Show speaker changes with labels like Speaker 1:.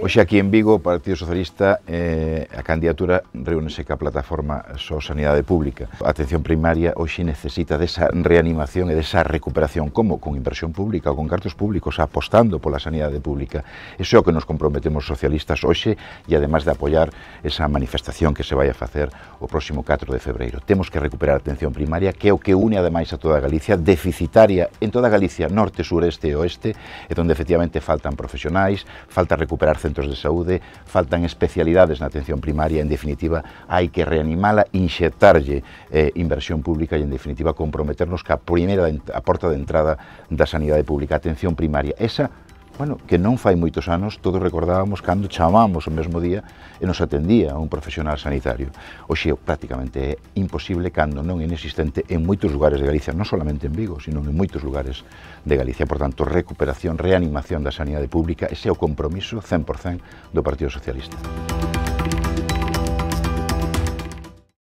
Speaker 1: Hoxe aquí en Vigo o Partido Socialista eh, a candidatura reúnese ca plataforma So Sanidade Pública. A atención primaria hoxe necesita desa reanimación e desa recuperación como con inversión pública ou con cartos públicos apostando pola sanidade pública. Iso é o que nos comprometemos socialistas hoxe e además de apoiar esa manifestación que se vai a facer o próximo 4 de febreiro. Temos que recuperar a atención primaria que é o que une ademais a toda Galicia, deficitaria en toda Galicia, norte, sureste e oeste, e onde efectivamente faltan profesionais, falta recuperar centros de saúde, faltan especialidades na atención primaria, en definitiva, hai que reanimala, inxetarlle eh, inversión pública e, en definitiva, comprometernos que a primeira a porta de entrada da sanidade pública, atención primaria, esa bueno, que non fai moitos anos todos recordábamos cando chamamos o mesmo día e nos atendía un profesional sanitario. Oxe, prácticamente é imposible cando non é inexistente en moitos lugares de Galicia, non solamente en Vigo, sino en moitos lugares de Galicia. Por tanto, recuperación, reanimación da sanidade pública, ese é o compromiso 100% do Partido Socialista.